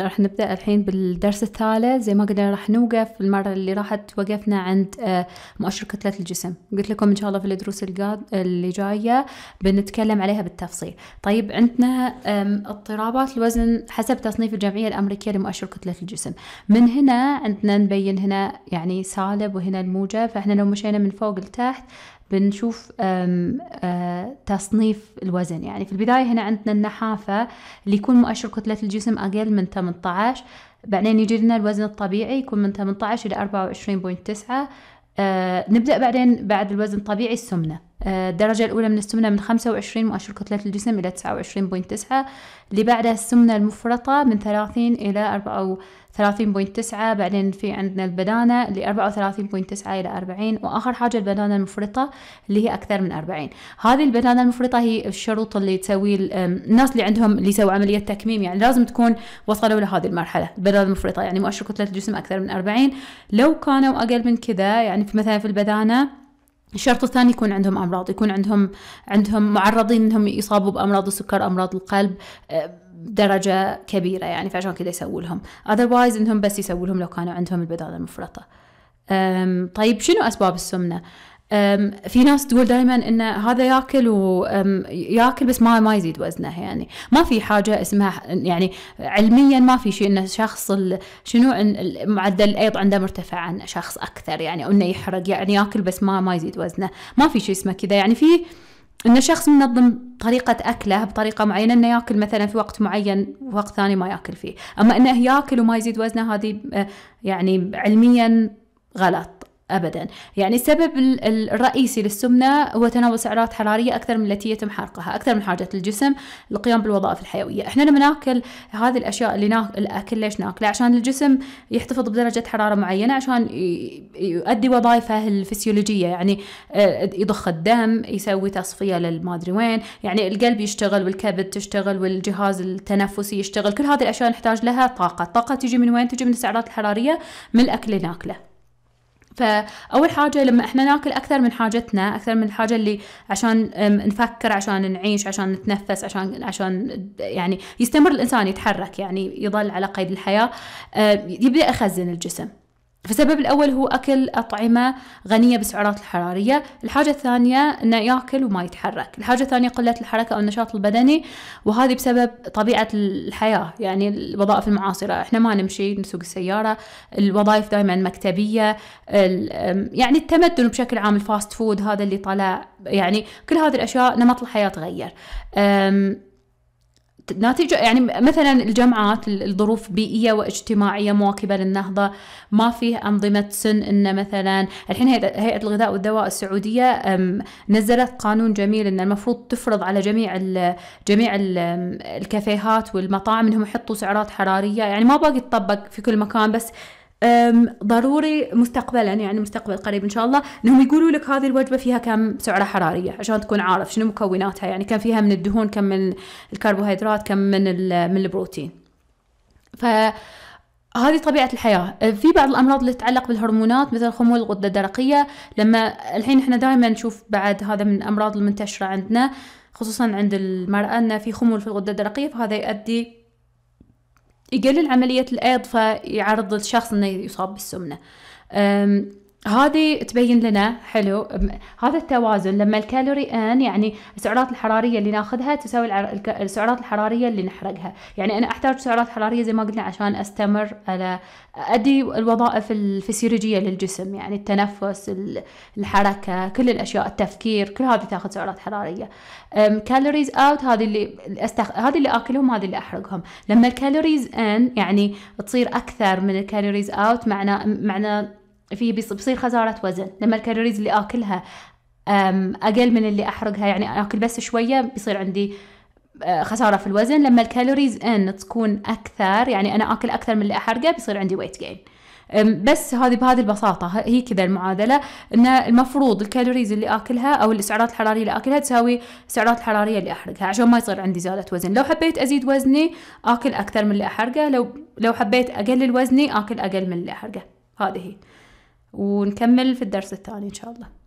راح نبدأ الحين بالدرس الثالث زي ما قلنا راح نوقف المرة اللي راحت وقفنا عند أه، مؤشر كتلة الجسم قلت لكم إن شاء الله في الدروس اللي جاية بنتكلم عليها بالتفصيل طيب عندنا اضطرابات الوزن حسب تصنيف الجمعية الأمريكية لمؤشر كتلة الجسم من هنا عندنا نبين هنا يعني سالب وهنا الموجب فإحنا لو مشينا من فوق لتحت بنشوف آه، تصنيف الوزن يعني في البداية هنا عندنا النحافة اللي يكون مؤشر كتلة الجسم أقل من 18 بعدين يجي لنا الوزن الطبيعي يكون من 18 إلى 24.9 آه، نبدأ بعدين بعد الوزن الطبيعي السمنة آه، الدرجة الأولى من السمنة من 25 مؤشر كتلة الجسم إلى 29.9 اللي بعدها السمنة المفرطة من 30 إلى 34.9 بعدين في عندنا البدانة اللي 34.9 إلى 40 وآخر حاجة البدانة المفرطة اللي هي أكثر من 40 هذه البدانة المفرطة هي الشروط اللي تسوي الناس اللي عندهم اللي يسووا عملية تكميم يعني لازم تكون وصلوا لهذه المرحلة البدانة المفرطة يعني مؤشر كتلة الجسم أكثر من 40 لو كانوا أقل من كذا يعني في مثلا في البدانة الشرط الثاني يكون عندهم امراض يكون عندهم عندهم معرضين انهم يصابوا بامراض السكر امراض القلب بدرجه آه، كبيره يعني فعشان كذا يسووا لهم otherwise انهم بس يسووا لهم لو كانوا عندهم البدالة المفرطه طيب شنو اسباب السمنه في ناس تقول دائما ان هذا ياكل وياكل بس ما ما يزيد وزنه يعني ما في حاجه اسمها يعني علميا ما في شيء ان شخص شنو معدل الايض عنده مرتفع عن شخص اكثر يعني او انه يحرق يعني ياكل بس ما ما يزيد وزنه ما في شيء اسمه كذا يعني في ان شخص منظم طريقة أكله بطريقة معينة إنه ياكل مثلا في وقت معين ووقت ثاني ما ياكل فيه، أما إنه ياكل وما يزيد وزنه هذه أه، يعني علميا غلط. ابدا يعني السبب الرئيسي للسمنه هو تناول سعرات حراريه اكثر من التي يتم حرقها اكثر من حاجه الجسم للقيام بالوظائف الحيويه احنا لما ناكل هذه الاشياء اللي ناكل الاكل ليش ناكله عشان الجسم يحتفظ بدرجه حراره معينه عشان يؤدي وظائفه الفسيولوجيه يعني آه، يضخ الدم يسوي تصفيه للمادري ادري وين يعني القلب يشتغل والكبد تشتغل والجهاز التنفسي يشتغل كل هذه الاشياء نحتاج لها طاقه الطاقه تجي من وين تجي من السعرات الحراريه من الاكل اللي ناكله فاول حاجه لما احنا ناكل اكثر من حاجتنا اكثر من الحاجه اللي عشان نفكر عشان نعيش عشان نتنفس عشان عشان يعني يستمر الانسان يتحرك يعني يظل على قيد الحياه يبدا يخزن الجسم فالسبب الأول هو أكل أطعمة غنية بالسعرات الحرارية الحاجة الثانية أنه يأكل وما يتحرك الحاجة الثانية قلة الحركة أو النشاط البدني وهذه بسبب طبيعة الحياة يعني الوظائف المعاصرة إحنا ما نمشي نسوق السيارة الوظائف دائما مكتبية يعني التمدن بشكل عام الفاست فود هذا اللي طلع يعني كل هذه الأشياء نمط الحياة تغير ناتجة يعني مثلا الجامعات الظروف بيئية واجتماعية مواكبة للنهضة ما فيه أنظمة سن إن مثلا الحين هيئة الغذاء والدواء السعودية نزلت قانون جميل إن المفروض تفرض على جميع الـ جميع الـ الكافيهات والمطاعم إنهم يحطوا سعرات حرارية يعني ما باقي تطبق في كل مكان بس ضروري مستقبلا يعني مستقبل قريب ان شاء الله انهم يقولوا لك هذه الوجبه فيها كم سعره حراريه عشان تكون عارف شنو مكوناتها يعني كم فيها من الدهون كم من الكربوهيدرات كم من من البروتين ف هذه طبيعة الحياة في بعض الأمراض اللي تتعلق بالهرمونات مثل خمول الغدة الدرقية لما الحين احنا دائما نشوف بعد هذا من الأمراض المنتشرة عندنا خصوصا عند المرأة أن في خمول في الغدة الدرقية فهذا يؤدي يقلل عملية الأيض فيعرض الشخص أنه يصاب بالسمنة هذه تبين لنا حلو هذا التوازن لما الكالوري ان يعني السعرات الحراريه اللي ناخذها تساوي السعرات الحراريه اللي نحرقها يعني انا احتاج سعرات حراريه زي ما قلنا عشان استمر على ادي الوظائف الفسيولوجيه للجسم يعني التنفس الحركه كل الاشياء التفكير كل هذه تاخذ سعرات حراريه كالوريز اوت هذه اللي أستخ... هذه اللي اكلهم هذه اللي احرقهم لما الكالوريز ان يعني تصير اكثر من الكالوريز اوت معناه معناه في بصير خساره وزن لما الكالوريز اللي اكلها اقل من اللي احرقها يعني اكل بس شويه بيصير عندي خساره في الوزن لما الكالوريز ان تكون اكثر يعني انا اكل اكثر من اللي احرقه بيصير عندي ويت جين بس هذه بهذه البساطة هي كذا المعادلة ان المفروض الكالوريز اللي اكلها او السعرات الحرارية اللي اكلها تساوي السعرات الحرارية اللي احرقها عشان ما يصير عندي زيادة وزن لو حبيت ازيد وزني اكل اكثر من اللي احرقه لو لو حبيت اقلل وزني اكل اقل من اللي احرقه هذه هي ونكمل في الدرس الثاني إن شاء الله